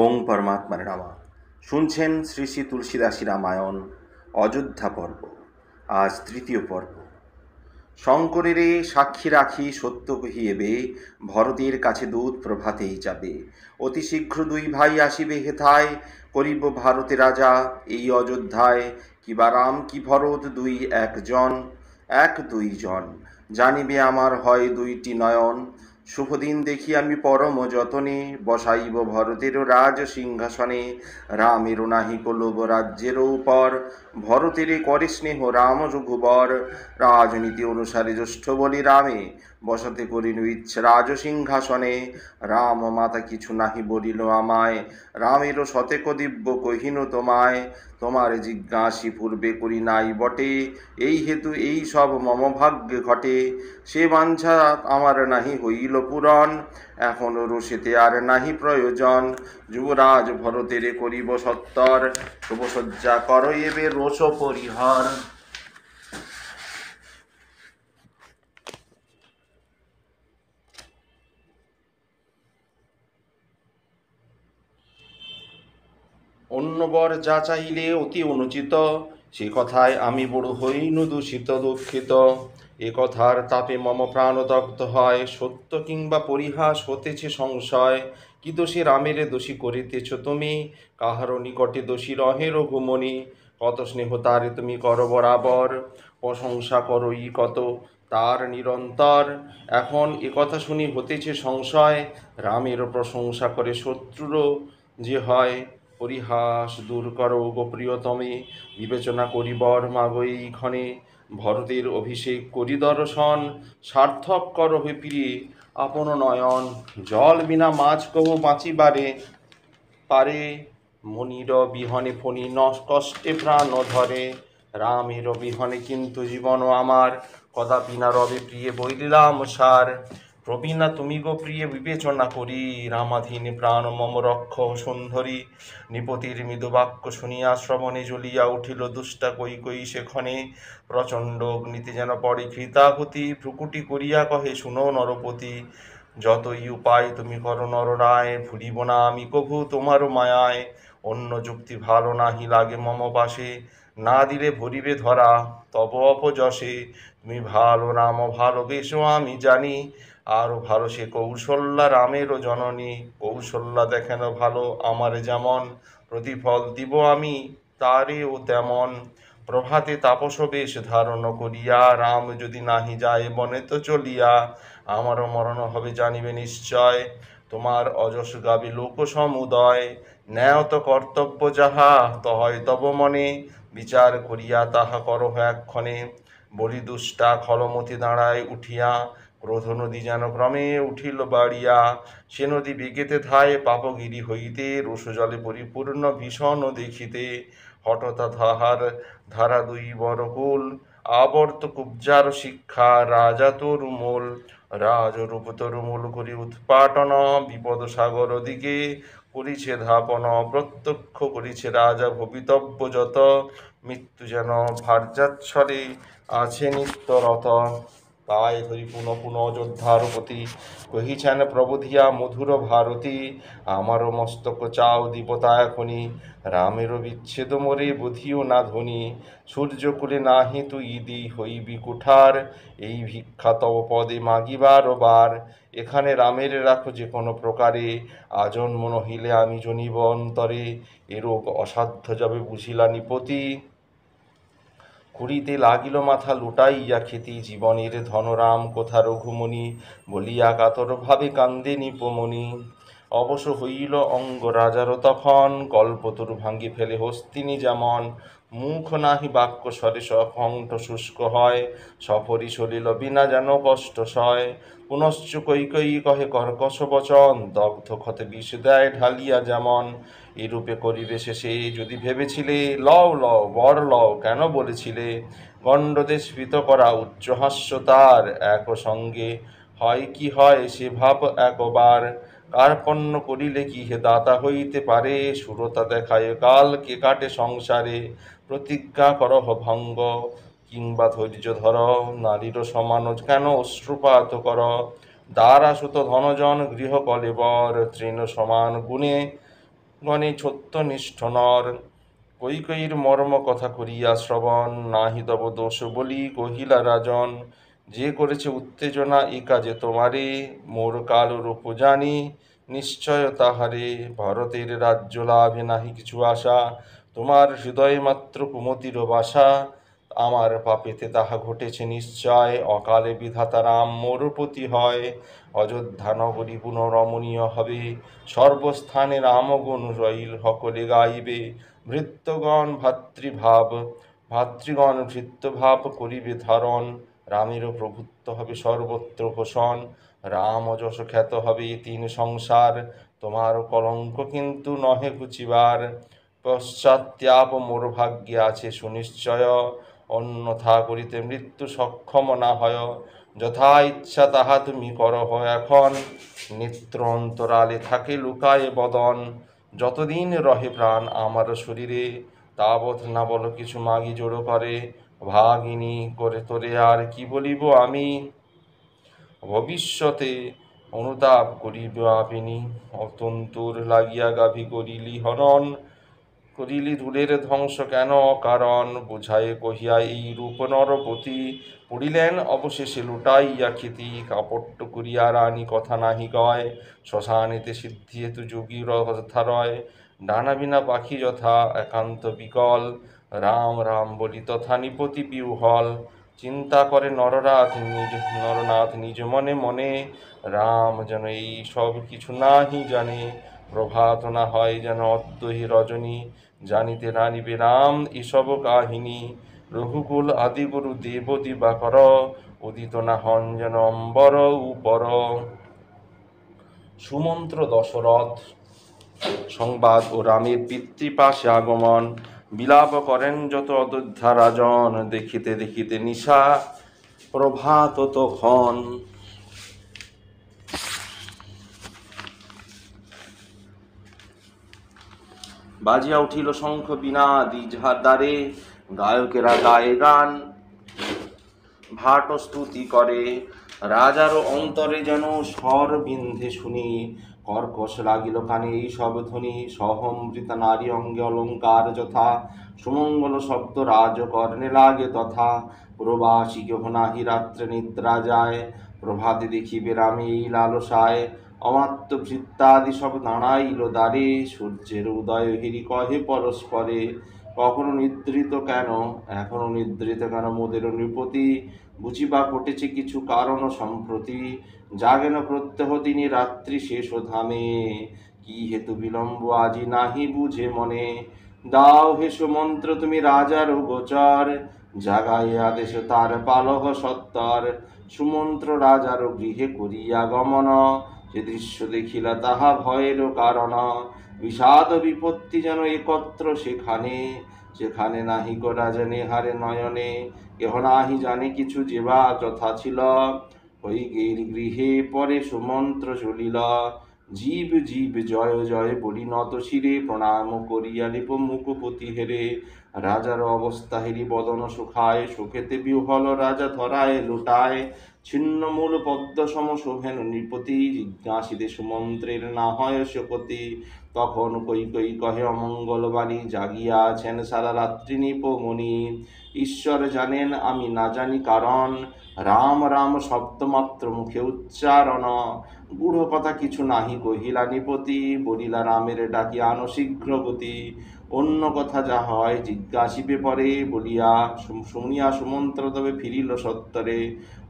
ওং পরমাত্মার রামা শুনছেন শ্রী শ্রী তুলসীদাসী রামায়ণ অযোধ্যা পর্ব আজ তৃতীয় পর্ব শঙ্করেরে সাক্ষী রাখি সত্য কহিয়েবে ভরতের কাছে দূত প্রভাতেই যাবে অতি শীঘ্র দুই ভাই আসিবে হেথায় করিব ভারতে রাজা এই অযোধ্যায় কিবা রাম কি ভরত দুই একজন এক দুইজন জানিবে আমার হয় দুইটি নয়ন শুভদিন দেখি আমি পরম যতনে বসাইব ভরতেরও রাজ সিংহাসনে রামের নাহি কলব রাজ্যের উপর ভরতেরে করে স্নেহ রাম রঘুবর রাজনীতি অনুসারে জ্যেষ্ঠ বলি রামে বসতে করিল ইচ্ছে রাজসিংহাসনে রাম মাতা কিছু নাহি বলিল আমায় রামেরও শতেক দিব্য কহিন তোমায় তোমার জিজ্ঞাসী পূর্বে করি নাই বটে এই হেতু এই সব মম ঘটে সে বাঞ্ছা আমার নাহি হইল পূরণ এখনও রসেতে আর নাহি প্রয়োজন যুবরাজ ভরতেরে করিব সত্তর শুভসজ্জা করো এবে রোষ পরিহর অন্যবর যা চাইলে অতি অনুচিত সে কথায় আমি বড় হইনু দূষিত দুঃখিত এ কথার তাপে মম প্রাণদগ্ধ হয় সত্য কিংবা পরিহাস হতেছে সংশয় কি দোষী রামেরে দোষী করিতেছ তুমি কাহার নিকটে দোষী রহে রঘুমণি কত স্নেহ তারে তুমি কর বরাবর প্রশংসা করো ই কত তার নিরন্তর এখন এ কথা শুনি হতেছে সংশয় রামেরও প্রশংসা করে শত্রুরও যে হয় পরিহাস দূর করো গোপ্রিয়তমে বিবেচনা করিবর মাগই ক্ষণে ভরতের অভিষেক করি দর্শন সার্থক কর হে আপন নয়ন জল বিনা মাছ কহ বাঁচিবারে পারে মনির বিহনে ফণি নস কষ্টে প্রাণ ধরে রামের বিহনে কিন্তু জীবন আমার কদাপি না রবে প্রিয়ে বইলাম সার প্রবীণা তুমি গো প্রিয়ে বিবেচনা করি রামাধীন প্রাণ মম রক্ষ সুন্দরী নিপতির মৃদুবাক্য শুনিয়া শ্রবণে জ্বলিয়া উঠিল দুষ্টা কই কই সেক্ষণে প্রচণ্ড অগ্নিতে যেন পরে কৃতাগতি ভ্রুকুটি করিয়া কহে শুনো নরপতি যতই উপায় তুমি করো নররায় ভুলিব না আমি কভু তোমারও মায়ায় অন্য যুক্তি ভালো নাহি লাগে মম পাশে না দিলে ভরিবে ধরা তব অপযশে তুমি ভালো রাম ভালোবেসো আমি জানি আরও ভালো সে কৌশল্যা রামেরও জননী কৌশল্যা দেখেন ভালো আমার যেমন প্রতিফল দিব আমি তারে ও তেমন প্রভাতে তাপস বেশ ধারণ করিয়া রাম যদি নাহি যায় বনে তো চলিয়া আমারও মরণ হবে জানিবে নিশ্চয় তোমার অজস গাবি লোক সমুদয় ন্যায়ত কর্তব্য যাহা তহয় তব মনে বিচার করিয়া তাহা করো এক্ষণে বলি দুষ্টা খলমতি দাঁড়ায় উঠিয়া ক্রোধ নদী যেন ক্রমে উঠিল বাড়িয়া সে নদী বেগেতে থায় পাপগিরি হইতে জলে পরিপূর্ণ ভীষণ দেখিতে হঠাৎ ধাহার ধারা দুই বরকুল আবর্ত কুব্জার শিক্ষা রাজা তরুমূল রাজরূপ তরুমূল করি উৎপাটন বিপদ সাগর দিকে করিছে ধাপন প্রত্যক্ষ করিছে রাজা ভবিতব্য যত মৃত্যু যেন ভার্যাচ্ছরে আছে নিত্যরত তাই ধরি পুন পুন প্রতি কহিছেন প্রবোধিয়া মধুর ভারতী আমার মস্তক চাও দিবতা এখনি রামের বিচ্ছেদ মোরে বুধিও না ধ্বনি সূর্যকুলে নাহি তুই ইদি হইবি কুঠার এই ভিক্ষা তব পদে মাগিবার বার এখানে রামের রাখো যে কোনো প্রকারে আজন্ম নহিলে আমি জনিব অন্তরে এরূপ অসাধ্য যাবে বুঝিলা নিপতি কুড়িতে লাগিল মাথা লুটাইয়া খেতি জীবনের ধনরাম কোথা রঘুমণি বলিয়া কাতরভাবে কান্দে নিপমণি অবশ্য হইল অঙ্গ রাজার তখন কল্পতরু ভাঙ্গি ফেলে হস্তিনী যেমন মুখ নাহি বাক্য স্বরে সকণ্ঠ শুষ্ক হয় সফরি সলিল বিনা যেন কষ্ট সয় পুনশ্চ কৈকই কহে কর্কশ বচন দগ্ধ ক্ষতে বিষ দেয় ঢালিয়া যেমন এরূপে করিবে শেষে যদি ভেবেছিলে লও লও বর লও কেন বলেছিলে গণ্ডদেশ স্ফীত করা উচ্চহাস্য তার একসঙ্গে হয় কি হয় সে ভাব একবার কার্পণ্য করিলে কি হে দাতা হইতে পারে সুরতা দেখায় কাল কে কাটে সংসারে প্রতিজ্ঞা করহ ভঙ্গ কিংবা ধৈর্য ধর নারীর সমান কেন অশ্রুপাত কর দ্বারাসুত ধনজন গৃহ কলেবর তৃণ সমান গুণে গণে ছত্য নিষ্ঠ নর কৈকৈর মর্ম কথা করিয়া শ্রবণ নাহি তব দোষ বলি কহিলা রাজন যে করেছে উত্তেজনা এ কাজে তোমারে মোর কাল রূপ জানি নিশ্চয় তাহারে ভারতের রাজ্য লাভে নাহি কিছু আশা তোমার হৃদয় মাত্র কুমতির বাসা আমার পাপেতে তাহা ঘটেছে নিশ্চয় অকালে বিধাতা রাম মোরপতি হয় অযোধ্যা নগরী পুনরমণীয় হবে সর্বস্থানে রামগুণ রইল সকলে গাইবে ভৃত্যগণ ভাতৃভাব ভাতৃগণ ভৃত্যভাব করিবে ধারণ রামেরও প্রভুত্ব হবে সর্বত্র ঘোষণ রাম যশ খ্যাত হবে তিন সংসার তোমার কলঙ্ক কিন্তু নহে ঘুচিবার পশ্চাত্যাপ মোর ভাগ্যে আছে সুনিশ্চয় অন্যথা করিতে মৃত্যু সক্ষম না হয় যথা ইচ্ছা তাহা তুমি কর এখন নিত্র অন্তরালে থাকে লুকায় বদন যতদিন রহে প্রাণ আমার শরীরে তাবৎ না বলো কিছু মাগি জোড়ো করে ভাগিনী করে তোরে আর কি বলিব আমি ভবিষ্যতে অনুতাপ করিব আপিনি অতন্তুর লাগিয়া গাভী করিলি হনন করিলি দূরের ধ্বংস কেন কারণ বুঝায় কহিয়া এই রূপ নরপতি পড়িলেন অবশেষে লুটাইয়া খেতি কাপট্ট করিয়া রানী কথা নাহি কয় শ্মশানেতে সিদ্ধি হেতু যোগী কথা রয় ডানা বিনা পাখি যথা একান্ত বিকল রাম রাম বলি তথা নিপতি বিউহল চিন্তা করে নরনাথ নিজ নরনাথ নিজ মনে মনে রাম যেন এই সব কিছু নাহি জানে প্রভাত না হয় যেন অত্যহি রজনী জানিতে না নিবে রাম এসব কাহিনী রঘুকুল আদিগুরু দেব কর উদিত না হন যেন অম্বর উপর সুমন্ত্র দশরথ সংবাদ ও রামের পিতৃপাশে আগমন বিলাপ করেন যত অযোধ্যা রাজন দেখিতে দেখিতে নিশা প্রভাত তখন বাজিয়া উঠিল শঙ্খ বিনা দ্বিঝার দ্বারে গায়কেরা গায়ে গান ভাট স্তুতি করে রাজারও অন্তরে যেন স্বর বিন্ধে শুনি কর্কশ লাগিল কানে এই সব ধ্বনি সহমৃত নারী অঙ্গে অলঙ্কার যথা সুমঙ্গল শব্দ রাজকর্ণে লাগে তথা প্রবাসী কেহ নাহি রাত্রে নিদ্রা যায় প্রভাতে দেখি বেরামে এই লালসায় অমাত্য ভৃত্তাদি সব দাঁড়াইল দ্বারে সূর্যের উদয় হিরি কহে পরস্পরে কখনো নিদ্রিত কেন এখনো নিদ্রিত কেন মোদের নৃপতি বুঝিবা ঘটেছে কিছু কারণ সম্প্রতি জাগেন প্রত্যহ তিনি রাত্রি শেষ ধামে কি হেতু বিলম্ব আজি নাহি বুঝে মনে দাও হেস মন্ত্র তুমি রাজার গোচর জাগাই আদেশ তার পালক সত্তর সুমন্ত্র রাজার গৃহে করিয়া গমন যে দৃশ্য দেখিলা তাহা ভয়ের কারণ বিষাদ বিপত্তি যেন একত্র সেখানে সেখানে নাহি করা জানে হারে নয়নে কেহ নাহি জানে কিছু যেবা যথা ছিল হই গের গৃহে পরে সুমন্ত্র চলিল জীব জীব জয় জয় বলি নত শিরে প্রণাম করিয়া লিপ মুখপতি হেরে রাজার অবস্থা হেরি বদন সুখায় সুখেতে বিহল রাজা ধরায় লুটায় ছিন্নমূল পদ্ম সম শোভেন নৃপতি জিজ্ঞাসিতে সুমন্ত্রের না হয় সুপতি তখন কই কই কহে অমঙ্গলবাণী জাগিয়া আছেন সারা রাত্রি নৃপমণি ঈশ্বর জানেন আমি না জানি কারণ রাম রাম শব্দমাত্র মুখে উচ্চারণ গূঢ় কথা কিছু নাহি কহিলা নিপতি বলিলা রামের ডাকি আনো শীঘ্র গতি অন্য কথা যা হয় জিজ্ঞাসিবে পরে বলিয়া শুনিয়া সুমন্ত্র তবে ফিরিল সত্তরে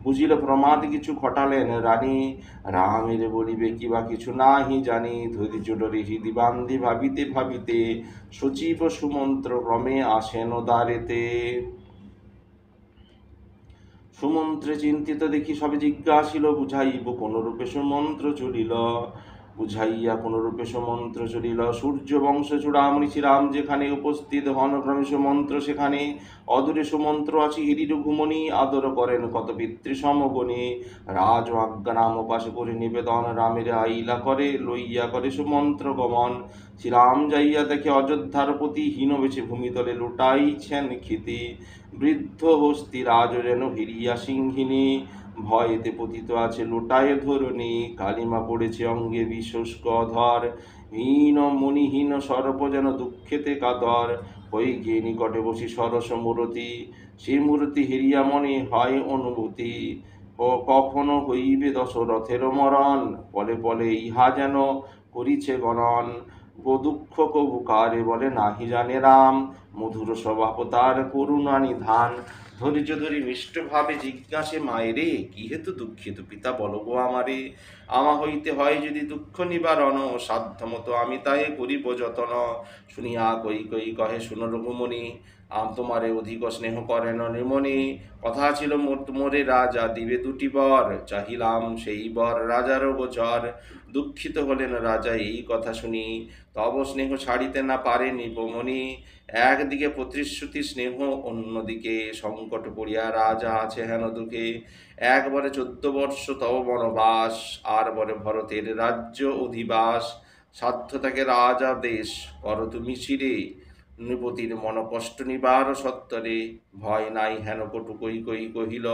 বুঝিল প্রমাদ কিছু খটালেন রানী রামের বলিবে কিবা কিছু নাহি জানি ধরি জোডরি হৃদিবান্ধি ভাবিতে ভাবিতে সচিব সুমন্ত্র ক্রমে আসেন দ্বারেতে সুমন্ত্রে চিন্তিত দেখি সবে জিজ্ঞাসিল বুঝাইব কোনরূপে সুমন্ত্র চলিল বুঝাইয়া পুনরূপেশ সমন্ত্র চলিল সূর্যবংশ চূড়ামণি রাম যেখানে উপস্থিত হন ক্রমেশ মন্ত্র সেখানে অদূরে সুমন্ত্র আছে হিরি রঘুমণি আদর করেন কত পিতৃ সমগণে রাজ আজ্ঞানাম উপাসে করে নিবেদন রামের আইলা করে লইয়া করে সুমন্ত্র গমন শ্রীরাম যাইয়া দেখে অযোধ্যার প্রতি হীন বেছে ভূমিতলে লুটাইছেন ক্ষিতি বৃদ্ধ হস্তি রাজ রেন হিরিয়া সিংহিনী ভয়েতে পতিত আছে লোটায় ধরুনি কালিমা পড়েছে অঙ্গে বিশ্বস্ক ধর হীন মণিহীন সর্প যেন দুঃখেতে কাতর হই গিয়ে নিকটে বসি সরস মূরতি সে মূর্তি হিরিয়া মনে হয় অনুভূতি ও কখনো হইবে দশরথের মরণ পলে পলে ইহা যেন করিছে গণন গোদুঃখ কবুকারে বলে নাহি জানে রাম মধুর স্বভাবতার করুণা নিধান ধৈর্য ধরি মিষ্টভাবে জিজ্ঞাসে মায়েরে কি হেতু দুঃখিত পিতা বলো গো আমারে আমা হইতে হয় যদি দুঃখ নিবারণ মতো আমি তাই করিব যতন শুনিয়া কই কই কহে শুন রঘুমণি আম তোমারে অধিক স্নেহ করেন নিমনি কথা ছিল মোরে রাজা দিবে দুটি বর চাহিলাম সেই বর রাজারও গোচর দুঃখিত হলেন রাজা এই কথা শুনি তব স্নেহ ছাড়িতে না পারেনি বমনি একদিকে প্রতিশ্রুতি স্নেহ অন্যদিকে সংকট পড়িয়া রাজা আছে হেন দুঃখে একবারে চোদ্দ বর্ষ তব বনবাস আর বরে ভরতের রাজ্য অধিবাস সাধ্য তাকে রাজা দেশ কর তুমি ছিঁড়ে নৃপতির কষ্ট নিবার সত্তরে ভয় নাই হেন কটু কই কই কহিল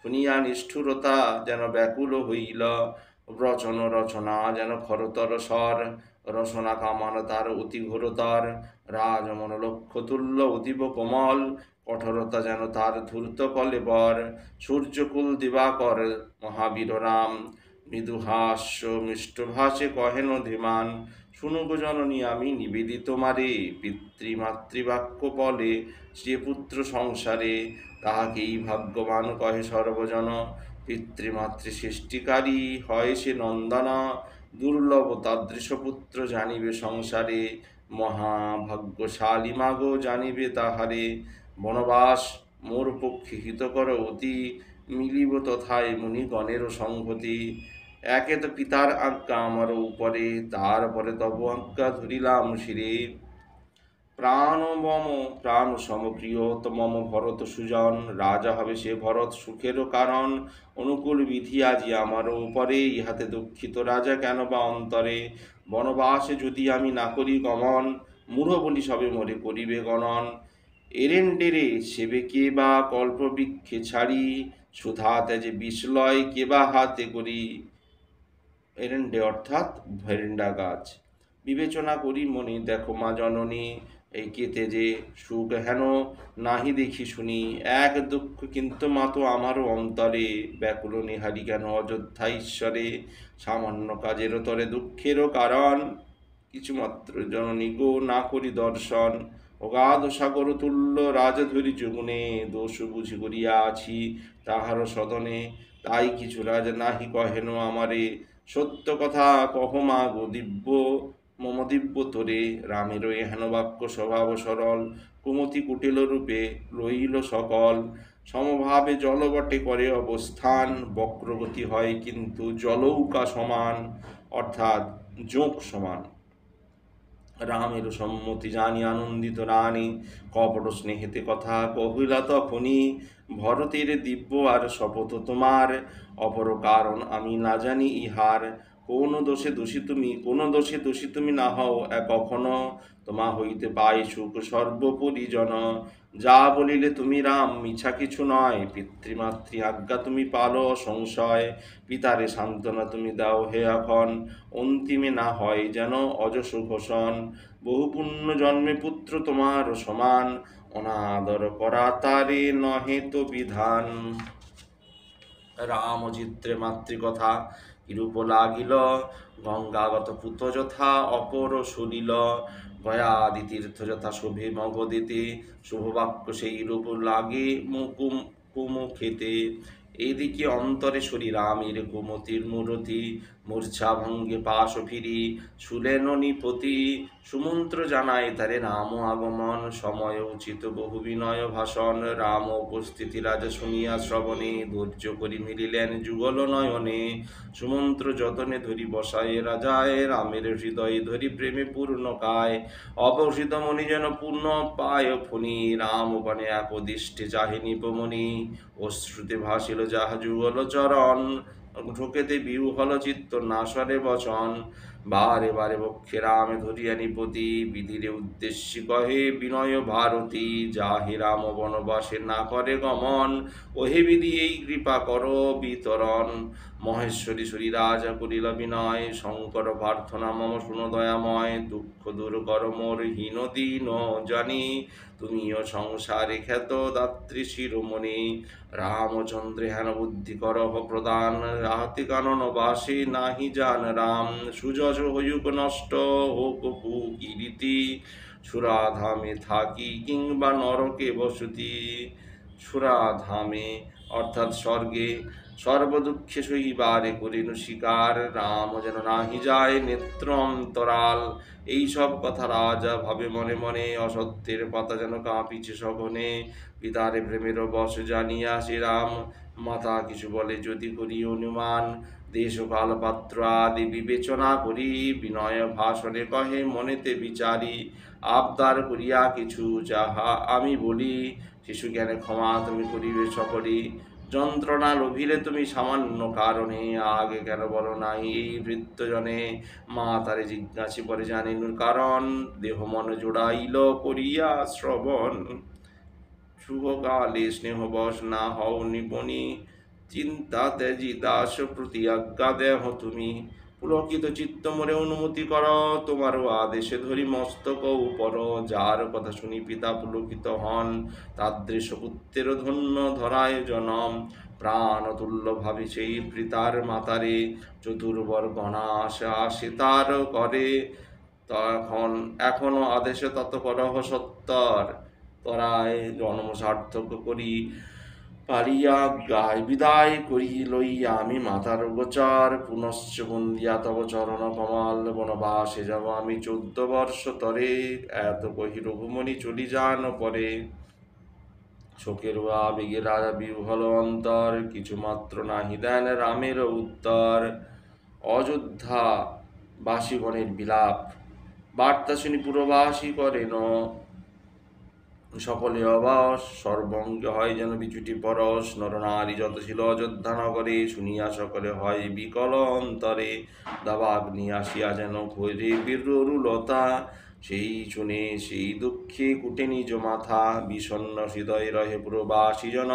শুনিয়া নিষ্ঠুরতা যেন ব্যাকুল হইল রচন রচনা যেন খরতর স্বর রসনা কামান তার অতি মন রাজমন লক্ষ্যতুল্য অতীব কোমল কঠোরতা যেন তার ধূর্ত কলেবর সূর্যকুল দিবাকর মহাবীর রাম মিষ্ট ভাষে কহেন ধীমান শুনুক জননী আমি নিবেদিত মারে মাতৃবাক্য বলে সে পুত্র সংসারে তাহাকেই ভাগ্যবান কহে সর্বজন পিতৃমাতৃ সৃষ্টিকারী হয় সে নন্দনা দুর্লভ তাদৃশপুত্র জানিবে সংসারে মহাভাগ্যশালী মাগ জানিবে তাহারে বনবাস মোর পক্ষে হিতকর অতি মিলিব তথায় মুনিগণেরও সংহতি একে তো পিতার আজ্ঞা আমার উপরে তারপরে তব আজ্ঞা ধরিলাম শিরে প্রাণবম প্রাণ সমপ্রিয়ত ভরত সুজন রাজা হবে সে ভরত সুখেরও কারণ অনুকূল বিধি আজি আমারও উপরে ইহাতে দুঃখিত রাজা কেন বা অন্তরে বনবাসে যদি আমি না করি গমন মূঢ় বলি সবে মরে করিবে গণন এরেন্ডেরে সেবে কে বা কল্পবৃক্ষে ছাড়ি সুধা তেজে বিশ্লয় কে বা হাতে করি এরেন্ডে অর্থাৎ ভেরেন্ডা গাছ বিবেচনা করি মনে দেখো মা জননী এই কেতে যে সুখ হেন নাহি দেখি শুনি এক দুঃখ কিন্তু তো আমারও অন্তরে ব্যাকুল নিহারি কেন অযোধ্যা ঈশ্বরে সামান্য কাজের তরে দুঃখেরও কারণ কিছুমাত্র জননী গো না করি দর্শন অগাধ সাগর তুল্য রাজধরি যুগুনে দোষ বুঝি করিয়া আছি তাহার সদনে তাই কিছু রাজ নাহি কহেন আমারে সত্য কথা কহ মা গো দিব্য মমদিব্য তোরে রামের হেনবাক্য স্বভাব সরল কুমতি কুটিল রূপে রইল সকল সমভাবে জলবটে করে অবস্থান বক্রগতি হয় কিন্তু জলৌকা সমান অর্থাৎ যোগ সমান রামের সম্মতি জানি আনন্দিত রানী কপট স্নেহেতে কথা কহিলা তখনই ভরতের দিব্য আর শপথ তোমার অপর কারণ আমি না জানি ইহার কোন দোষে দোষী তুমি কোন দোষে দোষী তুমি না হও কখনো তোমা হইতে পাই সুখ সর্বোপরি জন যা বলিলে তুমি রাম মিছা কিছু নয় পিতৃমাতৃ আজ্ঞা তুমি পালো সংশয় পিতারে সান্ত্বনা তুমি দাও হে এখন অন্তিমে না হয় যেন অজস ঘোষণ বহু পুণ্য জন্মে পুত্র তোমার সমান অনাদর করা তারে নহে তো বিধান রাম অজিত্রে মাতৃকথা কিরূপ লাগিল গঙ্গাগত পুত্র যথা অপর শুনিল গয়াদি তীর্থ যথা শুভে শুভ বাক্য সেই রূপ লাগে মুকুম কুমু খেতে এদিকে অন্তরে শরীর আমির কুমতির মূরতি মূর্ছা ভঙ্গে পাশ ফিরি শুলেন নিপতি সুমন্ত্র জানায় তারে রাম আগমন সময় উচিত বহু বিনয় ভাষণ রাম উপস্থিতি রাজা শুনিয়া শ্রবণে ধৈর্য করি মিলিলেন যুগল নয়নে সুমন্ত্র যতনে ধরি বসায় রাজায় রামের হৃদয়ে ধরি প্রেমে পূর্ণ কায় অপসিত মণি যেন পূর্ণ পায় ফণি রাম বনে একদিষ্টে চাহিনী পমনি অশ্রুতে ভাসিল যাহা যুগল চরণ ঢুকে দেবি উহল চিত্ত নাসরে বচন বারে বারে বক্ষে রামে ধরিয়া নিপতি বিধিরে উদ্দেশ্যে কহে বিনয় ভারতী যাহে রাম বনবাসে না করে গমন ওহে বিধি এই কৃপা কর বিতরণ মহেশ্বরী শরী রাজা করিল বিনয় শঙ্কর প্রার্থনা মম শুনো দয়াময় দুঃখ দূর কর মোর হীন দীন জানি তুমিও সংসারে খ্যাত দাত্রী শিরোমণি রামচন্দ্রে হেন বুদ্ধি করহ প্রদান রাহতি কানন নাহি জান রাম সুজয় হইউক নষ্ট হোক সুরাধামে থাকি কিংবা নরকে বসতি সুরাধামে অর্থাৎ স্বর্গে সর্বদুঃখে সহিবারে করিনু শিকার রাম যেন নাহি যায় নেত্র অন্তরাল এইসব কথা রাজা ভাবে মনে মনে অসত্যের পাতা যেন কাঁপিছে সঘনে পিতারে প্রেমেরও বস জানিয়া রাম মাতা কিছু বলে যদি করি অনুমান দেশকাল পাত্র আদি বিবেচনা করি বিনয় ভাষণে কহে মনেতে বিচারি আবদার করিয়া কিছু যাহা আমি বলি শিশু জ্ঞানে ক্ষমা তুমি করিবে সকলি যন্ত্রণা লোভিলে তুমি সামান্য কারণে আগে কেন বলো নাই এই বৃত্তজনে মা তারে জিজ্ঞাসি পরে জানিল কারণ দেহ মন জোড়াইল করিয়া শ্রবণ শুভকালে স্নেহবশ না হও নিপনি চিন্তা ত্যাজি দাস প্রতি আজ্ঞা দেহ তুমি পুলকিত চিত্ত মনে অনুমতি কর তোমারও আদেশে ধরি মস্তক উপর যার কথা শুনি পিতা পুলকিত হন তার দৃশ্য পুত্রের ধন্য ধরায় জনম প্রাণতুল্য ভাবি সেই পিতার মাতারে চতুর্বর গণাশা সে তার করে তখন এখনো আদেশে তৎপরহ সত্তর তরায় জন্ম সার্থক করি পারিয়া গায় বিদায় করি লইয়া আমি মাতার গোচার পুনশ্চ বন্দিয়া তব চরণ কমাল বনবাসে যাব আমি চোদ্দ বর্ষ তরে এত কহি রঘুমণি চলি যান পরে শোকের আবেগে রাজা বিহল অন্তর কিছু মাত্র নাহি দেন রামের উত্তর অযোধ্যা বাসীগণের বিলাপ বার্তা শুনি পুরবাসী করেন সকলে অবাস সর্বঙ্গে হয় যেন বিচুটি পরশ নরনারী যত ছিল অযোধ্যা নগরে শুনিয়া সকলে হয় বিকল অন্তরে দাবাগ্নি আসিয়া যেন খৈরে বীররুলতা সেই শুনে সেই দুঃখে কুটে নিজ মাথা বিষণ্ন হৃদয় রহে প্রবাসী জন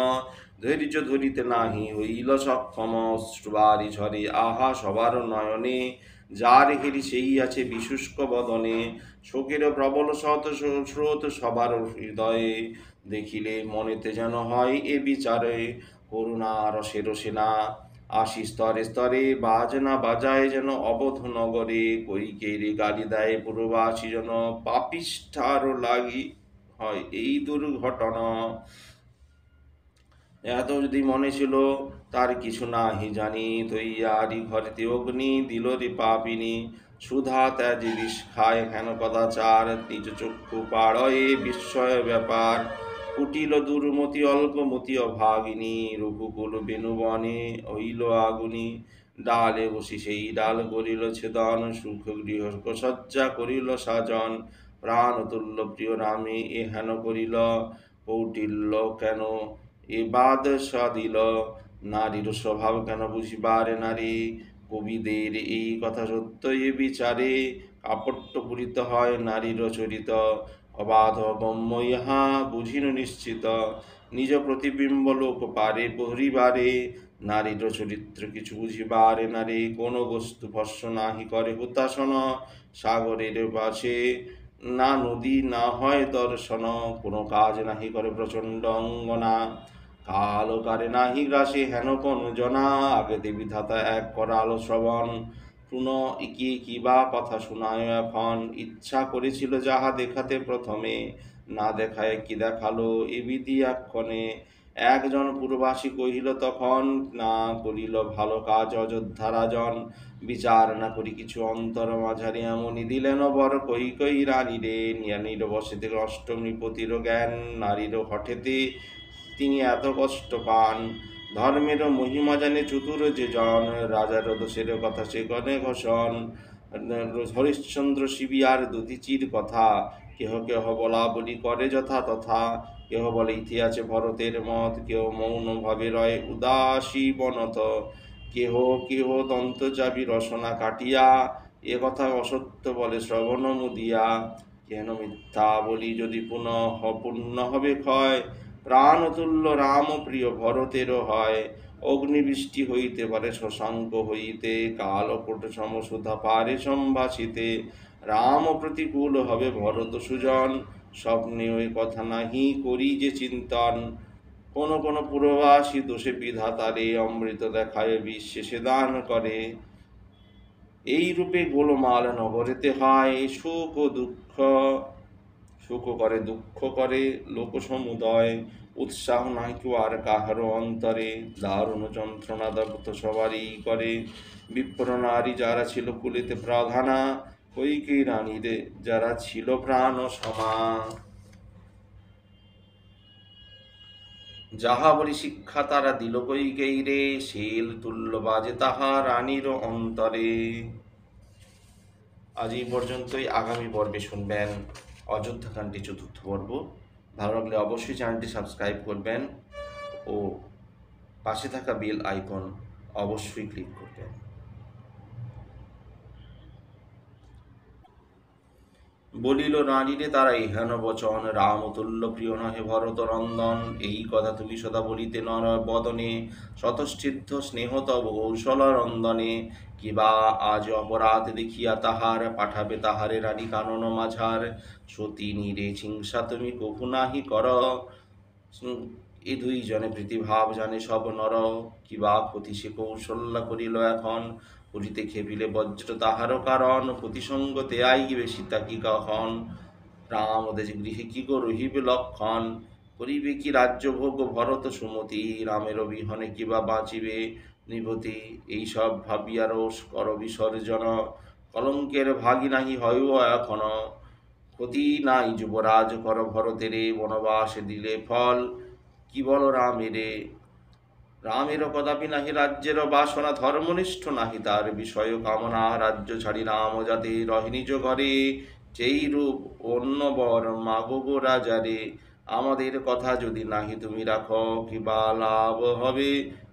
ধৈর্য ধরিতে নাহি হইল সক্ষম শ্রুবারি ঝরে আহা সবার নয়নে যার হেরি সেই আছে বিশুষ্ক বদনে শোকের প্রবল সত স্রোত সবার হৃদয়ে দেখিলে মনেতে যেন হয় এ বিচারে করুণা রসে রসে না আসি স্তরে স্তরে বাজনা বাজায় যেন অবধ নগরে কৈকেরে গালি দেয় পূর্বাসী যেন পাপিষ্ঠার লাগি হয় এই দুর্ঘটনা এত যদি মনে ছিল তার কিছু না হি জানি তৈয়ারি ঘরেতে অগ্নি দিল পাপিনি সুধা ত্যাজি বিষ খায় হেন কদাচার নিজ চক্ষু পাড়য়ে বিস্ময় ব্যাপার কুটিল দুর্মতি অল্পমতি অভাগিনী রূপকুল বেনুবনে হইল আগুনি ডালে বসি সেই ডাল করিল ছেদন সুখ গৃহ সজ্জা করিল সাজন তুল্য প্রিয় রামে এ হেন করিল কৌটিল্য কেন এবাদ সিল নারীর স্বভাব কেন বুঝিবার নারী কবিদের এই কথা সত্য এ বিচারে কাপট্য পূরিত হয় নারীর চরিত অবাধ অগম্য ইহা বুঝিন নিশ্চিত নিজ প্রতিবিম্ব লোক পারে পরিবারে নারীর চরিত্র কিছু বুঝিবারে নারী কোন বস্তু ভস্য নাহি করে হুতাসন সাগরের পাশে না নদী না হয় দর্শন কোনো কাজ নাহি করে প্রচণ্ড অঙ্গনা কারে নাহি গ্রাসে হেন কোন জনা আগে দেবী ধাতা এক করা আলো শ্রবণ পুন কি বা কথা শুনায় এখন ইচ্ছা করেছিল যাহা দেখাতে প্রথমে না দেখায় কি দেখালো এ বিধি এক্ষণে একজন পূর্বাসী কহিল তখন না করিল ভালো কাজ অযোধ্যা রাজন বিচার না করি কিছু অন্তর মাঝারি এমনই দিলেন বর কই কই রানী রে নিয়ানির বসেতে অষ্টমী পতির জ্ঞান নারীর হঠেতে তিনি এত কষ্ট পান ধর্মের মহিমা জানে চতুর যে জন রাজার দোষের কথা সে গণে ঘোষণ হরিশ্চন্দ্র শিবিয়ার দুধিচির কথা কেহ কেহ বলা বলি করে যথা তথা কেহ বলে ইতিহাসে ভরতের মত কেহ মৌনভাবে রয় উদাসী বনত কেহ কেহ দন্ত চাবি রসনা কাটিয়া এ কথা অসত্য বলে শ্রবণ মুদিয়া কেন মিথ্যা বলি যদি পুনঃ পূর্ণ হবে ক্ষয় প্রাণতুল্য প্রিয় ভরতেরও হয় অগ্নিবৃষ্টি হইতে পারে শশাঙ্ক হইতে কালকোট সমসুধা পারে সম্ভাষিতে রাম প্রতিকূল হবে ভরত সুজন স্বপ্নে ওই কথা নাহি করি যে চিন্তন কোন কোন পূর্বাসী দোষে বিধা তারে অমৃত দেখায় বিশ্বে দান করে এই রূপে গোলমাল নগরেতে হয় সুখ ও দুঃখ শোক করে দুঃখ করে লোকসমুদয় উৎসাহ নাই কেউ আর কাহারও অন্তরে দারুণ যন্ত্রণা দগ্ধ সবারই করে বিপ্র নারী যারা ছিল কুলিতে প্রাধানা কৈকেই রানীরে যারা ছিল প্রাণ সমা যাহা বলি শিক্ষা তারা দিল কৈকেই রে শিল তুল্য বাজে তাহা রানীর অন্তরে আজ এই পর্যন্তই আগামী পর্বে শুনবেন অযোধ্যাকাণ্ডটি চতুর্থ পর্ব ভালো লাগলে অবশ্যই চ্যানেলটি সাবস্ক্রাইব করবেন ও পাশে থাকা বেল আইকন অবশ্যই ক্লিক করবেন বলিল নারীরে তারা ইহান বচন রাম অতুল্য প্রিয় নহে ভরত নন্দন এই কথা তুমি সদা বলিতে নর বদনে স্বতঃসিদ্ধ স্নেহ তব কৌশল রন্দনে কিবা আজ অপরাধ দেখিয়া তাহার পাঠাবে তাহারে রানী কানন মাঝার সতী নিরে হিংসা তুমি কহু নাহি কর এ দুই জনে প্রীতিভাব জানে সব নর কিবা প্রতি সে কৌশল্যা করিল এখন করিতে খেপিলে বজ্র তাহারও কারণ প্রতিসঙ্গতে আইবে সীতা কি কখন রাম ওদের গৃহে কি গো রহিবে লক্ষণ করিবে কি রাজ্য ভোগ ভরত সুমতি রামের কি বা বাঁচিবে নিভতি এইসব ভাবিয়া রোষ কর বিসর্জন কলঙ্কের ভাগি নাহি হয়ও এখন ক্ষতি নাই যুবরাজ কর ভরতেরে বনবাসে দিলে ফল কি বল রামেরে রামের কদাপি নাহি রাজ্যের বাসনা ধর্মনিষ্ঠ নাহি তার বিষয় কামনা রাজ্য ছাড়ি রাম যাতে রহিনীজ ঘরে যেই রূপ অন্য বর মাগো রাজারে আমাদের কথা যদি নাহি তুমি কি কিবা লাভ হবে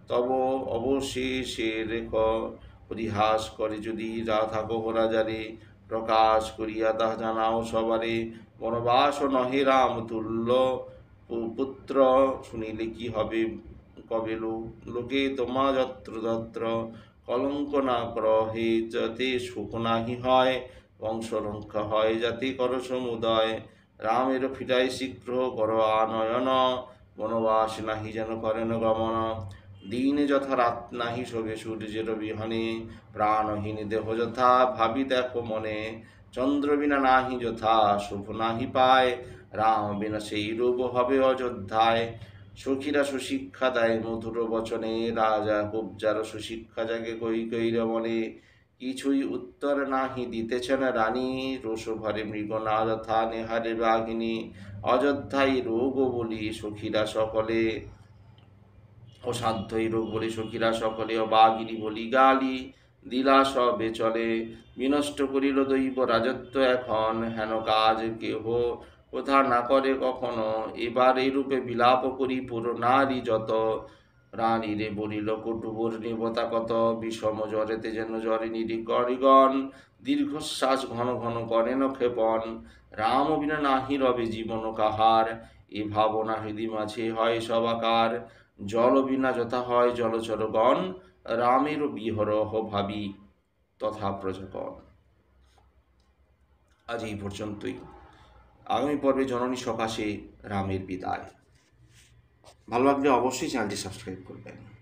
তব অবশেষে রেখ পরিহাস করে যদি রাধা রাজারে প্রকাশ করিয়া তাহা জানাও সবারে বনবাস নহে রাম তুল্য পুত্র শুনিলে কি হবে কবিলু লোকে তোমা যত্র যত্র কলঙ্ক না গ্রহে যাতে সুখ নাহি হয় বংশরক্ষা হয় যাতে কর সমুদয় রামের ফিরাই শীঘ্র কর আনয়ন বনবাস নাহি যেন করেন গমন দিন যথা রাত নাহি শোভে সূর্যের বিহনে প্রাণহীন দেহ যথা ভাবি দেখো মনে চন্দ্র বিনা নাহি যথা শুভ নাহি পায় রাম বিনা সেই রূপ হবে অযোধ্যায় সখীরা সুশিক্ষা দেয় মধুর বচনে রাজা কুবজার সুশিক্ষা জাগে কই কই রমনে কিছুই উত্তর নাহি দিতেছেন রানী রোষ ভরে মৃগ থানে নেহারে রাগিনী অযোধ্যায় রোগ বলি সখীরা সকলে অসাধ্যই রোগ বলি সখীরা সকলে অবাগিনী বলি গালি দিলা সবে চলে বিনষ্ট করিল দৈব রাজত্ব এখন হেন কাজ কেহ প্রথা না করে কখনো এবার এইরূপে বিলাপ করি পুরো নারী যত রানী রে বলিল কটুবর নিবতা কত বিষম জ্বরেতে যেন জ্বরে গরিগণ দীর্ঘশ্বাস ঘন ঘন করেন ক্ষেপণ রাম বিনা নাহি রবে জীবন কাহার এ ভাবনা হৃদি মাঝে হয় সবাকার জল বিনা যথা হয় জলচরগণ রামের বিহরহ ভাবি তথা প্রজাগণ আজ এই পর্যন্তই আগামী পর্বে জননী সকাশে রামের বিদায় ভালো লাগলে অবশ্যই চ্যানেলটি সাবস্ক্রাইব করবেন